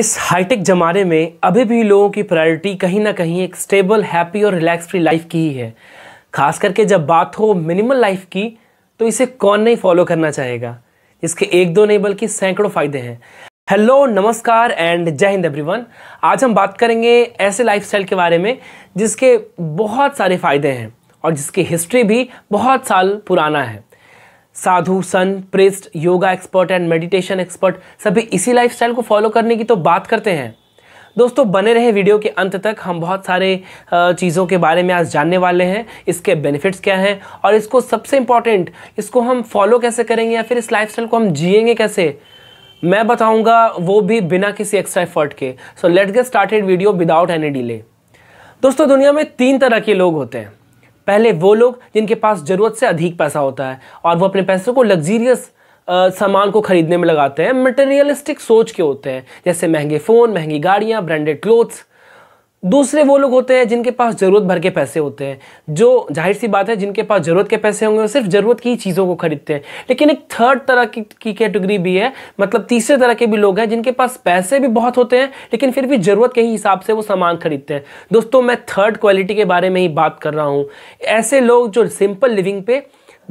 इस हाईटेक जमाने में अभी भी लोगों की प्रायोरिटी कहीं ना कहीं एक स्टेबल हैप्पी और रिलैक्स फ्री लाइफ की ही है खास करके जब बात हो मिनिमल लाइफ की तो इसे कौन नहीं फॉलो करना चाहेगा इसके एक दो नहीं बल्कि सैकड़ों फायदे हैं हेलो नमस्कार एंड जय हिंद एवरीवन आज हम बात करेंगे ऐसे लाइफ के बारे में जिसके बहुत सारे फायदे हैं और जिसकी हिस्ट्री भी बहुत साल पुराना है साधु सन priest yoga expert and meditation expert सभी इसी लाइफस्टाइल को फॉलो करने की तो बात करते हैं दोस्तों बने रहे वीडियो के अंत तक हम बहुत सारे चीज़ों के बारे में आज जानने वाले हैं इसके बेनिफिट्स क्या हैं और इसको सबसे इम्पॉर्टेंट इसको हम फॉलो कैसे करेंगे या फिर इस लाइफस्टाइल को हम जिएंगे कैसे मैं बताऊंगा वो भी बिना किसी एक्स्ट्रा एफर्ट के so let get started video without any delay दोस्तों दुनिया में तीन तरह के लोग होते हैं पहले वो लोग जिनके पास ज़रूरत से अधिक पैसा होता है और वो अपने पैसों को लग्जीरियस सामान को खरीदने में लगाते हैं मटेरियलिस्टिक सोच के होते हैं जैसे महंगे फ़ोन महंगी गाड़ियाँ ब्रांडेड क्लोथ्स दूसरे वो लोग होते हैं जिनके पास ज़रूरत भर के पैसे होते हैं जो जाहिर सी बात है जिनके पास ज़रूरत के पैसे होंगे वो सिर्फ ज़रूरत की ही चीज़ों को खरीदते हैं लेकिन एक थर्ड तरह की, की कैटेगरी भी है मतलब तीसरे तरह के भी लोग हैं जिनके पास पैसे भी बहुत होते हैं लेकिन फिर भी ज़रूरत के ही हिसाब से वो सामान खरीदते हैं दोस्तों मैं थर्ड क्वालिटी के बारे में ही बात कर रहा हूँ ऐसे लोग जो सिंपल लिविंग पे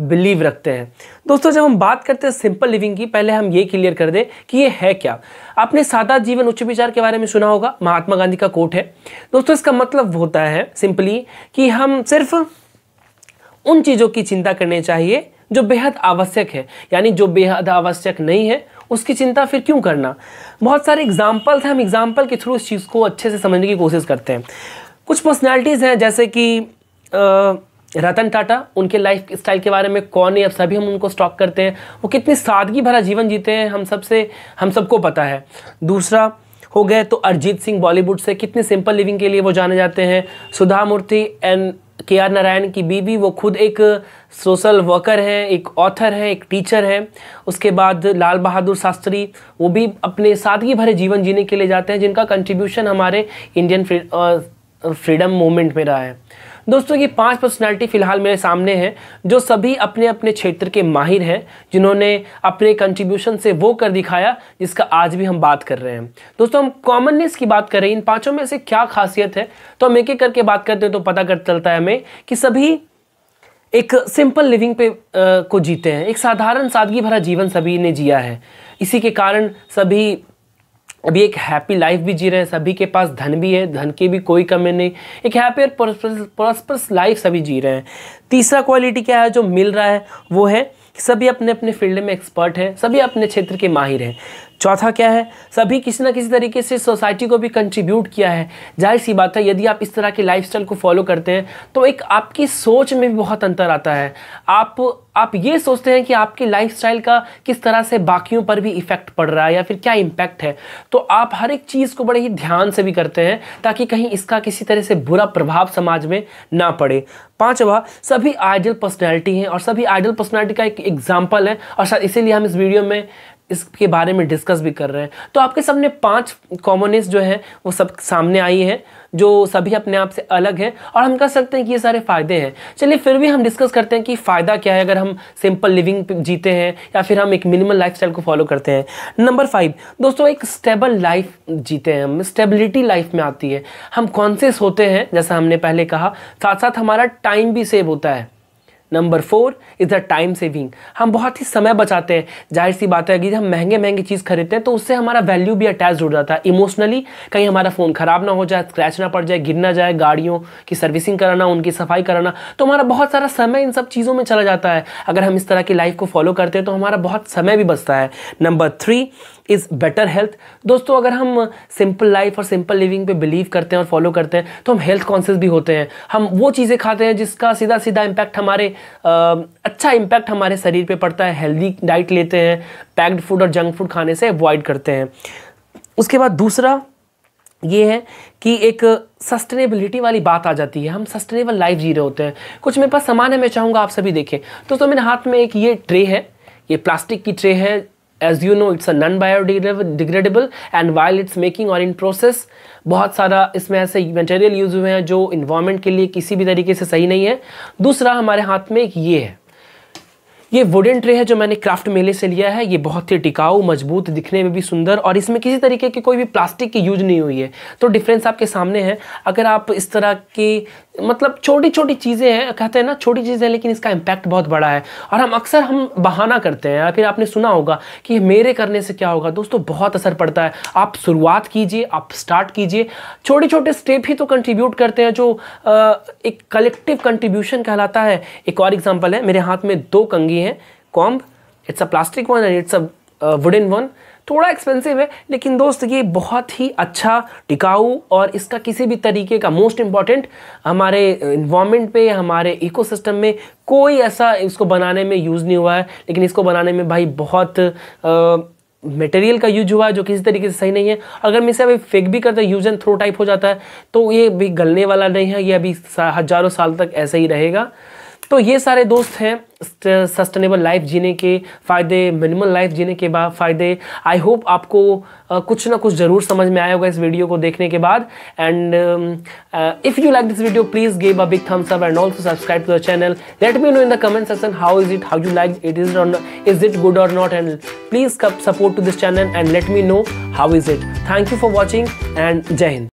बिलीव रखते हैं दोस्तों जब हम बात करते हैं सिंपल लिविंग की पहले हम ये क्लियर कर दें कि ये है क्या आपने सादा जीवन उच्च विचार के बारे में सुना होगा महात्मा गांधी का कोट है दोस्तों इसका मतलब होता है सिंपली कि हम सिर्फ उन चीज़ों की चिंता करनी चाहिए जो बेहद आवश्यक है यानी जो बेहद आवश्यक नहीं है उसकी चिंता फिर क्यों करना बहुत सारे एग्जाम्पल्स हैं हम एग्जाम्पल के थ्रू इस चीज़ को अच्छे से समझने की कोशिश करते हैं कुछ पर्सनैलिटीज़ हैं जैसे कि आ, रतन टाटा उनके लाइफ स्टाइल के बारे में कौन है अब सभी हम उनको स्टॉक करते हैं वो कितनी सादगी भरा जीवन जीते हैं हम सबसे हम सबको पता है दूसरा हो गए तो अरिजीत सिंह बॉलीवुड से कितने सिंपल लिविंग के लिए वो जाने जाते हैं Sudha Murthy and K R Narayan की बीवी वो खुद एक सोशल वर्कर हैं एक ऑथर हैं एक टीचर हैं उसके बाद लाल बहादुर शास्त्री वो भी अपने सादगी भरे जीवन जीने के लिए जाते हैं जिनका कंट्रीब्यूशन हमारे इंडियन फ्रीडम मूवमेंट में रहा है दोस्तों ये पांच पर्सनैलिटी फिलहाल मेरे सामने हैं जो सभी अपने अपने क्षेत्र के माहिर हैं जिन्होंने अपने कंट्रीब्यूशन से वो कर दिखाया जिसका आज भी हम बात कर रहे हैं दोस्तों हम कॉमननेस की बात करें इन पाँचों में से क्या खासियत है तो हम एक एक करके बात करते हैं तो पता कर चलता है हमें कि सभी एक सिंपल लिविंग पे आ, को जीते हैं एक साधारण सादगी भरा जीवन सभी ने जिया है इसी के कारण सभी अभी एक हैप्पी लाइफ भी जी रहे हैं सभी के पास धन भी है धन की भी कोई कमी नहीं एक हैप्पी और प्रॉस्परस लाइफ सभी जी रहे हैं तीसरा क्वालिटी क्या है जो मिल रहा है वो है सभी अपने अपने फील्ड में एक्सपर्ट हैं सभी अपने क्षेत्र के माहिर हैं चौथा क्या है सभी किसी ना किसी तरीके से सोसाइटी को भी कंट्रीब्यूट किया है जाहिर सी बात है यदि आप इस तरह के लाइफस्टाइल को फॉलो करते हैं तो एक आपकी सोच में भी बहुत अंतर आता है आप आप ये सोचते हैं कि आपकी लाइफस्टाइल का किस तरह से बाकियों पर भी इफेक्ट पड़ रहा है या फिर क्या इम्पैक्ट है तो आप हर एक चीज़ को बड़े ही ध्यान से भी करते हैं ताकि कहीं इसका किसी तरह से बुरा प्रभाव समाज में ना पड़े पांचवा सभी आइडियल पर्सनैलिटी हैं और सभी आइडियल पर्सनैलिटी का एक एग्जाम्पल है और शायद इसीलिए हम इस वीडियो में इसके बारे में डिस्कस भी कर रहे हैं तो आपके सामने पांच कॉमनिस्ट जो है वो सब सामने आई है जो सभी अपने आप से अलग हैं और हम कह सकते हैं कि ये सारे फ़ायदे हैं चलिए फिर भी हम डिस्कस करते हैं कि फ़ायदा क्या है अगर हम सिंपल लिविंग जीते हैं या फिर हम एक मिनिमल स्टाइल को फॉलो करते हैं नंबर फाइव दोस्तों एक स्टेबल लाइफ जीते हैं हम स्टेबिलिटी लाइफ में आती है हम कॉन्सियस होते हैं जैसा हमने पहले कहा साथ साथ हमारा टाइम भी सेव होता है number four is the time saving हम बहुत ही समय बचाते हैं जाहिर सी बात है कि हम महंगे महंगे चीज़ खरीदते हैं तो उससे हमारा वैल्यू भी अटैच हो जाता है इमोशनली कहीं हमारा फ़ोन ख़राब ना हो जाए स्क्रैच ना पड़ जाए गिर ना जाए गाड़ियों की सर्विसिंग कराना उनकी सफाई कराना तो हमारा बहुत सारा समय इन सब चीज़ों में चला जाता है अगर हम इस तरह की लाइफ को फॉलो करते हैं तो हमारा बहुत समय भी बचता है number three is better health दोस्तों अगर हम सिंपल लाइफ और सिंपल लिविंग पे बिलीव करते हैं और फॉलो करते हैं तो हम हेल्थ कॉन्शियस भी होते हैं हम वो चीज़ें खाते हैं जिसका सीधा सीधा इम्पैक्ट हमारे अच्छा इम्पैक्ट हमारे शरीर पे पड़ता है हेल्दी डाइट लेते हैं पैक्ड फूड और जंक फूड खाने से अवॉइड करते हैं उसके बाद दूसरा ये है कि एक सस्टेनेबिलिटी वाली बात आ जाती है हम सस्टेनेबल लाइफ जी रहे होते हैं कुछ मेरे पास सामान है मैं चाहूँगा आप सभी देखें तो, तो मेरे हाथ में एक ये ट्रे है ये प्लास्टिक की ट्रे है as you know it's a non biodegradable and while it's making और इन प्रोसेस बहुत सारा इसमें ऐसे मटेरियल यूज़ हुए हैं जो इन्वामेंट के लिए किसी भी तरीके से सही नहीं है दूसरा हमारे हाथ में एक ये है ये वुडन ट्रे है जो मैंने क्राफ्ट मेले से लिया है ये बहुत ही टिकाऊ मजबूत दिखने में भी सुंदर और इसमें किसी तरीके की कोई भी प्लास्टिक की यूज नहीं हुई है तो डिफरेंस आपके सामने है अगर आप इस तरह की मतलब छोटी छोटी चीज़ें हैं कहते हैं ना छोटी चीज़ें हैं लेकिन इसका इम्पैक्ट बहुत बड़ा है और हम अक्सर हम बहाना करते हैं या फिर आपने सुना होगा कि मेरे करने से क्या होगा दोस्तों बहुत असर पड़ता है आप शुरुआत कीजिए आप स्टार्ट कीजिए छोटे छोटे स्टेप ही तो कंट्रीब्यूट करते हैं जो एक कलेक्टिव कंट्रीब्यूशन कहलाता है एक और एग्जाम्पल है मेरे हाथ में दो कंगी ये है comb it's a plastic one and it's a wooden one थोड़ा एक्सपेंसिव है लेकिन दोस्त ये बहुत ही अच्छा टिकाऊ और इसका किसी भी तरीके का मोस्ट इम्पॉर्टेंट हमारे इन्वामेंट पे हमारे इकोसिस्टम में कोई ऐसा इसको बनाने में यूज़ नहीं हुआ है लेकिन इसको बनाने में भाई बहुत मटेरियल uh, का यूज हुआ है जो किसी तरीके से सही नहीं है अगर मैं इसे अभी फेंक भी करता यूज एंड थ्रो टाइप हो जाता है तो ये भी गलने वाला नहीं है ये अभी हज़ारों साल तक ऐसे ही रहेगा तो ये सारे दोस्त हैं सस्टेनेबल लाइफ जीने के फ़ायदे मिनिमल लाइफ जीने के बाद फ़ायदे आई होप आपको कुछ ना कुछ ज़रूर समझ में आया होगा इस वीडियो को देखने के बाद and if you like this video please give a big thumbs up and also subscribe to the channel let me know in the comment section how is it how you like it is is it good or not and please support to this channel and let me know how is it thank you for watching and जय हिंद